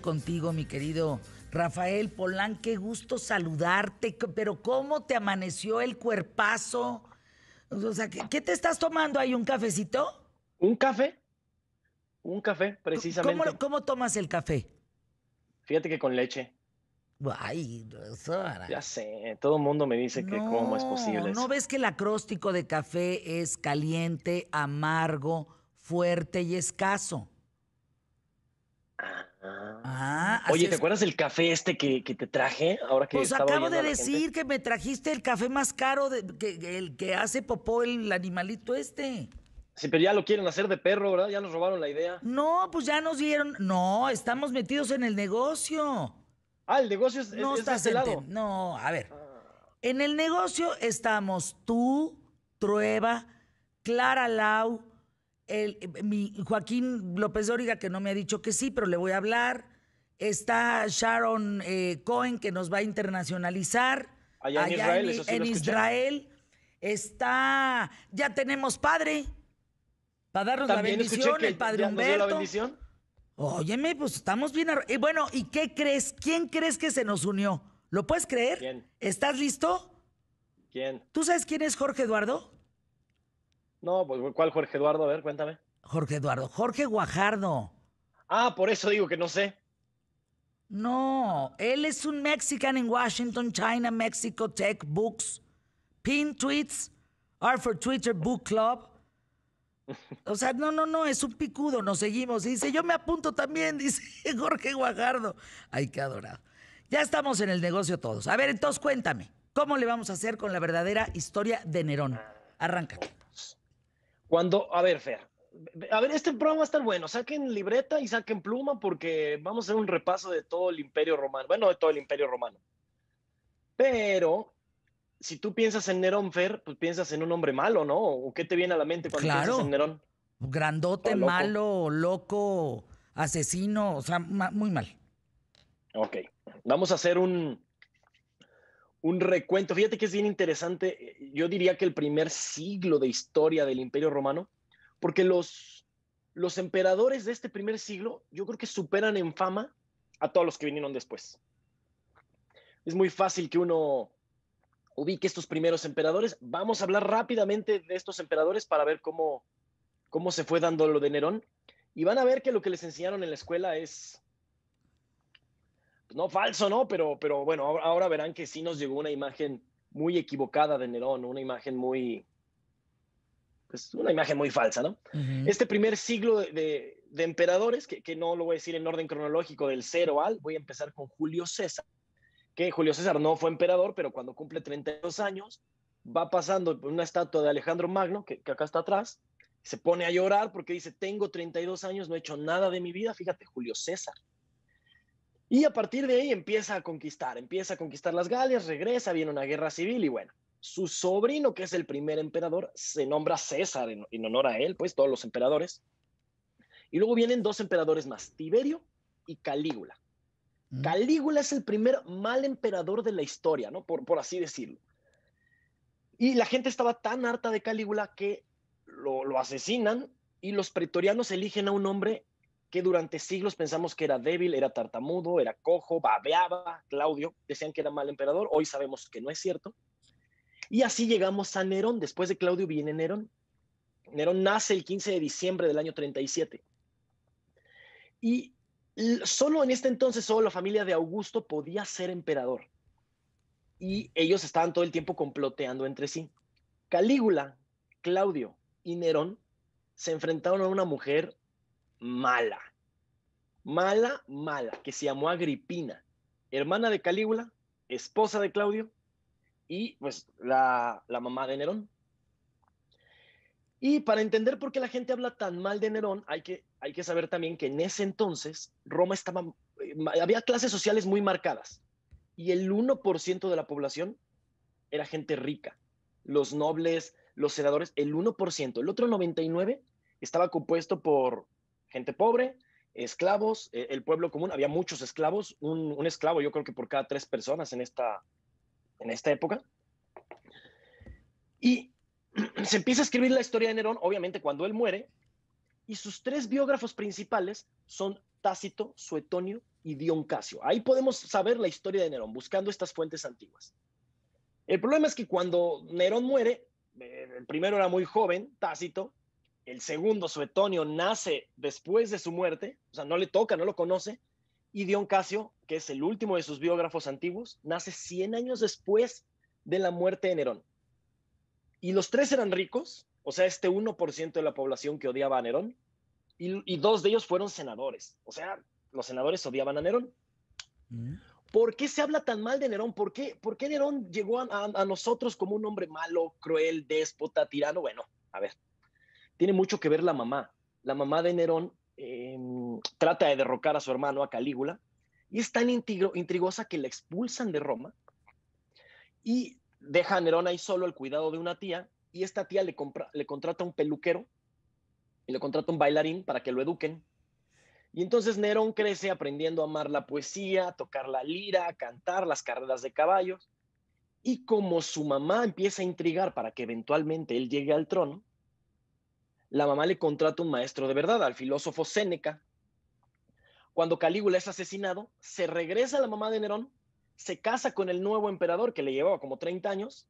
contigo, mi querido Rafael Polán. Qué gusto saludarte, pero ¿cómo te amaneció el cuerpazo? O sea, ¿qué, te estás tomando ahí? ¿Un cafecito? ¿Un café? Un café, precisamente. ¿Cómo, tomas el café? Fíjate que con leche. Ay, Ya sé, todo el mundo me dice que cómo es posible. ¿No ves que el acróstico de café es caliente, amargo, fuerte y escaso? Ah Ah, Oye, ¿te acuerdas el café este que, te traje ahora que Pues acabo de decir que me trajiste el café más caro que, el que hace popó el animalito este. Sí, pero ya lo quieren hacer de perro, ¿verdad? Ya nos robaron la idea. No, pues ya nos dieron. No, estamos metidos en el negocio. Ah, el negocio es, no de este lado. No, a ver. En el negocio estamos tú, Trueba, Clara Lau, Joaquín López Dóriga, que no me ha dicho que sí, pero le voy a hablar. Está Sharon eh, Cohen, que nos va a internacionalizar. Allá, en Israel, Israel. Está, ya tenemos padre. Para darnos la bendición, el padre Humberto. La Óyeme, pues estamos bien. Y bueno, ¿y qué crees? ¿Quién crees que se nos unió? ¿Lo puedes creer? ¿Estás listo? ¿Quién? ¿Tú sabes quién es Jorge Eduardo? No, pues ¿cuál Jorge Eduardo? A ver, cuéntame. Jorge Eduardo, Jorge Guajardo. Ah, por eso digo que no sé. No, él es un mexican en Washington, China, Mexico, Tech, Books, Pin Tweets, Art for Twitter, Book Club. O sea, no, no, no, es un picudo, nos seguimos. Y dice, yo me apunto también, dice Jorge Guajardo. Ay, qué adorado. Ya estamos en el negocio todos. A ver, entonces cuéntame, ¿cómo le vamos a hacer con la verdadera historia de Nerón? Arráncate. Cuando, a ver, Fer, a ver, este programa está a bueno. Saquen libreta y saquen pluma porque vamos a hacer un repaso de todo el imperio romano. Bueno, de todo el imperio romano. Pero si tú piensas en Nerón Fer, pues piensas en un hombre malo, ¿no? ¿O qué te viene a la mente cuando piensas en Nerón? Grandote, malo, loco, asesino, o sea, muy mal. Ok, vamos a hacer un, un recuento. Fíjate que es bien interesante. Eh, yo diría que el primer siglo de historia del Imperio Romano, porque los, los emperadores de este primer siglo, yo creo que superan en fama a todos los que vinieron después. Es muy fácil que uno ubique estos primeros emperadores. Vamos a hablar rápidamente de estos emperadores para ver cómo, cómo se fue dando lo de Nerón. Y van a ver que lo que les enseñaron en la escuela es no falso, ¿no? Pero, pero bueno, ahora, verán que sí nos llegó una imagen muy equivocada de Nerón, una imagen muy, pues una imagen muy falsa, ¿no? Este primer siglo de, emperadores, que, no lo voy a decir en orden cronológico del cero al, voy a empezar con Julio César, que Julio César no fue emperador, pero cuando cumple 32 años, va pasando una estatua de Alejandro Magno, que, que acá está atrás, se pone a llorar porque dice, tengo 32 años, no he hecho nada de mi vida, fíjate, Julio César. Y a partir de ahí empieza a conquistar, empieza a conquistar las Galias, regresa, viene una guerra civil y bueno, su sobrino, que es el primer emperador, se nombra César en, honor a él, pues todos los emperadores. Y luego vienen dos emperadores más, Tiberio y Calígula. Mm. Calígula es el primer mal emperador de la historia, ¿no? Por, así decirlo. Y la gente estaba tan harta de Calígula que lo, lo asesinan y los pretorianos eligen a un hombre que durante siglos pensamos que era débil, era tartamudo, era cojo, babeaba, Claudio, decían que era mal emperador, hoy sabemos que no es cierto. Y así llegamos a Nerón, después de Claudio viene Nerón. Nerón nace el 15 de diciembre del año 37. Y solo en este entonces, solo la familia de Augusto podía ser emperador. Y ellos estaban todo el tiempo comploteando entre sí. Calígula, Claudio y Nerón se enfrentaron a una mujer mala, mala, mala, que se llamó Agripina, hermana de Calígula, esposa de Claudio y pues la, la mamá de Nerón. Y para entender por qué la gente habla tan mal de Nerón, hay que, hay que saber también que en ese entonces Roma estaba, eh, había clases sociales muy marcadas y el 1% de la población era gente rica, los nobles, los senadores, el 1%, el otro 99% estaba compuesto por gente pobre, esclavos, e, el pueblo común, había muchos esclavos, un, esclavo yo creo que por cada tres personas en esta, en esta época. Y se empieza a escribir la historia de Nerón, obviamente cuando él muere, y sus tres biógrafos principales son Tácito, Suetonio y Dion Casio. Ahí podemos saber la historia de Nerón, buscando estas fuentes antiguas. El problema es que cuando Nerón muere, eh, el primero era muy joven, Tácito, el segundo Suetonio nace después de su muerte, o sea, no le toca, no lo conoce, y Dion Casio, que es el último de sus biógrafos antiguos, nace 100 años después de la muerte de Nerón. Y los tres eran ricos, o sea, este 1% de la población que odiaba a Nerón, y, dos de ellos fueron senadores, o sea, los senadores odiaban a Nerón. Mm. ¿Por qué se habla tan mal de Nerón? ¿Por qué, por Nerón llegó a nosotros como un hombre malo, cruel, déspota, tirano? Bueno, a ver, tiene mucho que ver la mamá. La mamá de Nerón em, trata de derrocar a su hermano, a Calígula, y es tan intrigosa que la expulsan de Roma y deja a Nerón ahí solo al cuidado de una tía, y esta tía le, compra, le contrata un peluquero y le contrata un bailarín para que lo eduquen. Y entonces Nerón crece aprendiendo a amar la poesía, a tocar la lira, a cantar las carreras de caballos. Y como su mamá empieza a intrigar para que eventualmente él llegue al trono, la mamá le contrata un maestro de verdad, al filósofo Séneca. Cuando Calígula es asesinado, se regresa la mamá de Nerón, se casa con el nuevo emperador que le llevaba como 30 años,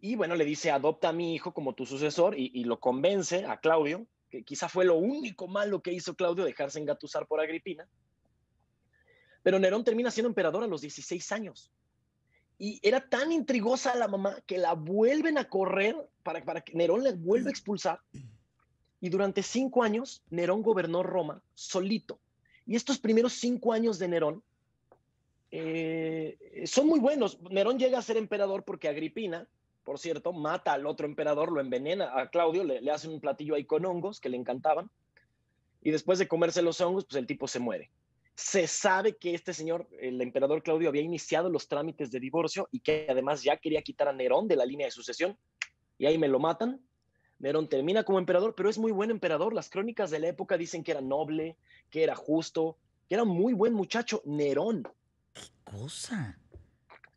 y bueno, le dice, adopta a mi hijo como tu sucesor y, lo convence a Claudio, que quizá fue lo único malo que hizo Claudio, dejarse engatusar por Agripina. Pero Nerón termina siendo emperador a los 16 años. Y era tan intrigosa la mamá que la vuelven a correr para, que Nerón la vuelva a expulsar. Y durante cinco años, Nerón gobernó Roma solito. Y estos primeros cinco años de Nerón eh, eh, son muy buenos. Nerón llega a ser emperador porque Agripina, por cierto, mata al otro emperador, lo envenena a Claudio, le, le hacen un platillo ahí con hongos que le encantaban. Y después de comerse los hongos, pues el tipo se muere se sabe que este señor, el emperador Claudio, había iniciado los trámites de divorcio y que además ya quería quitar a Nerón de la línea de sucesión y ahí me lo matan. Nerón termina como emperador, pero es muy buen emperador. Las crónicas de la época dicen que era noble, que era justo, que era un muy buen muchacho. Nerón. ¿Qué cosa?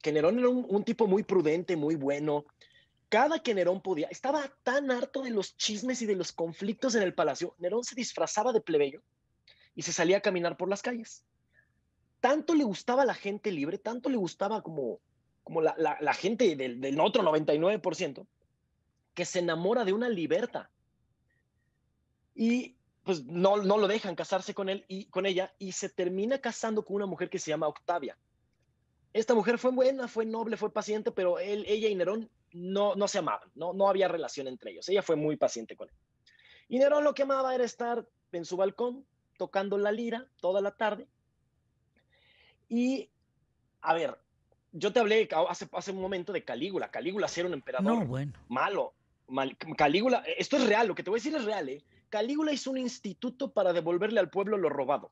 Que Nerón era un, un tipo muy prudente, muy bueno. Cada que Nerón podía, estaba tan harto de los chismes y de los conflictos en el palacio, Nerón se disfrazaba de plebeyo y se salía a caminar por las calles. Tanto le gustaba la gente libre, tanto le gustaba como, como la, gente del, otro 99%, que se enamora de una liberta. Y pues no, no lo dejan casarse con él y con ella y se termina casando con una mujer que se llama Octavia. Esta mujer fue buena, fue noble, fue paciente, pero él, ella y Nerón no, no se amaban, no, no había relación entre ellos. Ella fue muy paciente con él. Y Nerón lo que amaba era estar en su balcón, tocando la lira toda la tarde. Y, a ver, yo te hablé hace, hace un momento de Calígula. Calígula ser un emperador bueno. malo. Calígula, esto es real, lo que te voy a decir es real. ¿eh? Calígula hizo un instituto para devolverle al pueblo lo robado.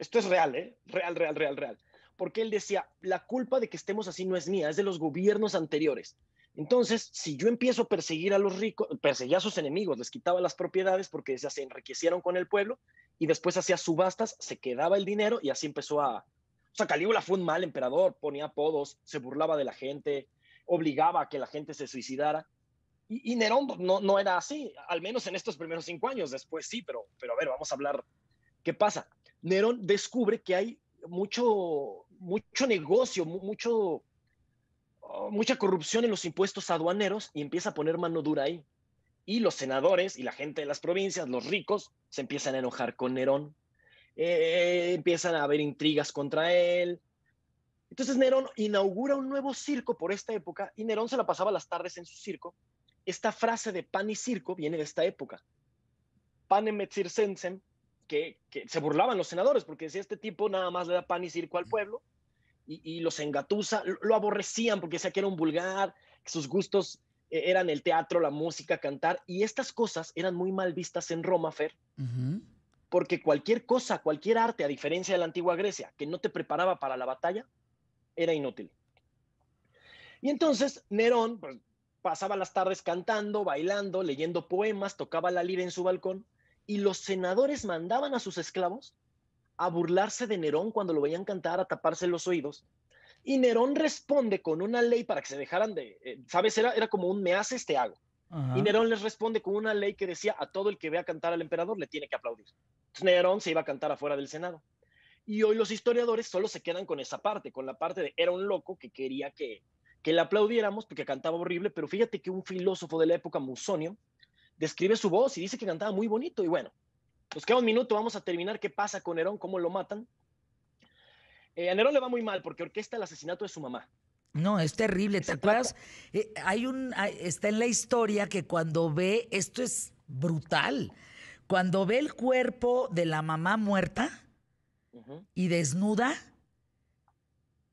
Esto es real, ¿eh? Real, real, real, real. Porque él decía, la culpa de que estemos así no es mía, es de los gobiernos anteriores. Entonces, si yo empiezo a perseguir a los ricos, perseguía a sus enemigos, les quitaba las propiedades porque se enriquecieron con el pueblo y después hacía subastas, se quedaba el dinero y así empezó a... O sea, Calígula fue un mal emperador, ponía apodos, se burlaba de la gente, obligaba a que la gente se suicidara. Y, Nerón pues, no, no era así, al menos en estos primeros cinco años, después sí, pero, pero a ver, vamos a hablar qué pasa. Nerón descubre que hay mucho, mucho negocio, mucho Oh, mucha corrupción en los impuestos aduaneros y empieza a poner mano dura ahí. Y los senadores y la gente de las provincias, los ricos, se empiezan a enojar con Nerón. Eh, empiezan a haber intrigas contra él. Entonces Nerón inaugura un nuevo circo por esta época y Nerón se la pasaba las tardes en su circo. Esta frase de pan y circo viene de esta época. Panem et circensem, que se burlaban los senadores porque decía este tipo nada más le da pan y circo al pueblo y, los engatusa, lo, aborrecían porque decía que era un vulgar, que sus gustos eh, eran el teatro, la música, cantar, y estas cosas eran muy mal vistas en Roma, Fer, porque cualquier cosa, cualquier arte, a diferencia de la antigua Grecia, que no te preparaba para la batalla, era inútil. Y entonces Nerón pues, pasaba las tardes cantando, bailando, leyendo poemas, tocaba la lira en su balcón, y los senadores mandaban a sus esclavos a burlarse de Nerón cuando lo veían cantar, a taparse los oídos. Y Nerón responde con una ley para que se dejaran de, eh, ¿sabes? Era, era como un me haces, te hago. Y Nerón les responde con una ley que decía a todo el que vea cantar al emperador le tiene que aplaudir. Entonces, Nerón se iba a cantar afuera del Senado. Y hoy los historiadores solo se quedan con esa parte, con la parte de era un loco que quería que, que le aplaudiéramos porque cantaba horrible, pero fíjate que un filósofo de la época, Musonio, describe su voz y dice que cantaba muy bonito. Y bueno, nos queda un minuto, vamos a terminar. ¿Qué pasa con Nerón? ¿Cómo lo matan? Eh, a Nerón le va muy mal porque orquesta el asesinato de su mamá. No, es terrible. ¿Te acuerdas? Eh, hay un, está en la historia que cuando ve, esto es brutal, cuando ve el cuerpo de la mamá muerta y desnuda,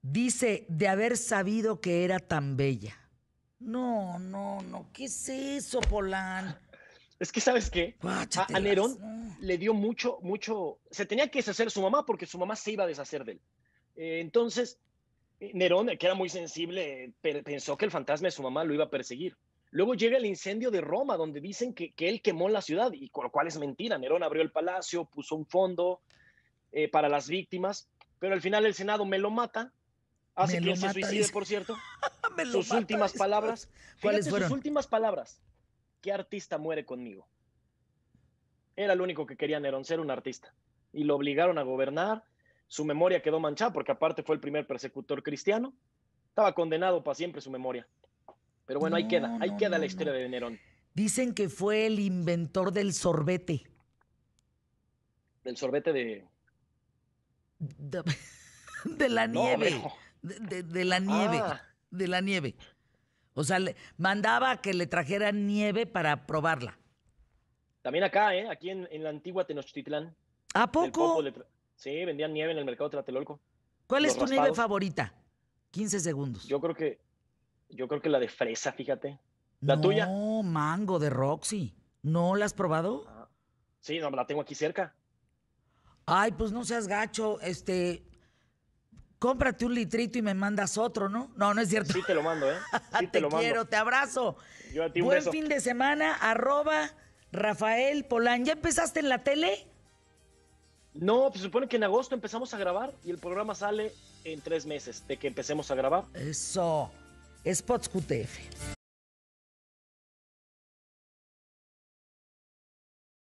dice de haber sabido que era tan bella. No, no, no, ¿qué es eso, Polán? Es que, ¿sabes qué? A, Nerón le dio mucho, mucho. Se tenía que deshacer su mamá porque su mamá se iba a deshacer de él. Eh, entonces, eh, Nerón, que era muy sensible, pensó que el fantasma de su mamá lo iba a perseguir. Luego llega el incendio de Roma, donde dicen que, que él quemó la ciudad, y con lo cual es mentira. Nerón abrió el palacio, puso un fondo eh, para las víctimas, pero al final el Senado me lo mata, hace que él se suicide, por cierto. sus últimas, palabras, ¿Cuáles fueron? sus últimas palabras. ¿qué artista muere conmigo? Era lo único que quería Nerón, ser un artista. Y lo obligaron a gobernar. Su memoria quedó manchada porque aparte fue el primer persecutor cristiano. Estaba condenado para siempre su memoria. Pero bueno, ahí queda, ahí queda la historia de Nerón. Dicen que fue el inventor del sorbete. Del sorbete de... De, la nieve. De, la nieve. Ah. De la nieve. O sea, mandaba que le trajeran nieve para probarla. También acá, ¿eh? Aquí en, la antigua Tenochtitlán. ¿A poco? Sí, vendían nieve en el mercado de Tlatelolco. ¿Cuál es tu nieve favorita? 15 segundos. Yo creo que yo creo que la de fresa, fíjate. ¿La tuya? No, mango de Roxy. ¿No la has probado? Ah, sí, no, la tengo aquí cerca. Ay, pues no seas gacho. Este, cómprate un litrito y me mandas otro, ¿no? No, no es cierto. Sí te lo mando, ¿eh? te, lo quiero, te abrazo. Yo a ti Buen fin de semana, arroba Rafael Polán. ¿Ya empezaste en la tele? No, pues supone que en agosto empezamos a grabar y el programa sale en tres meses de que empecemos a grabar. Eso, Spots QTF.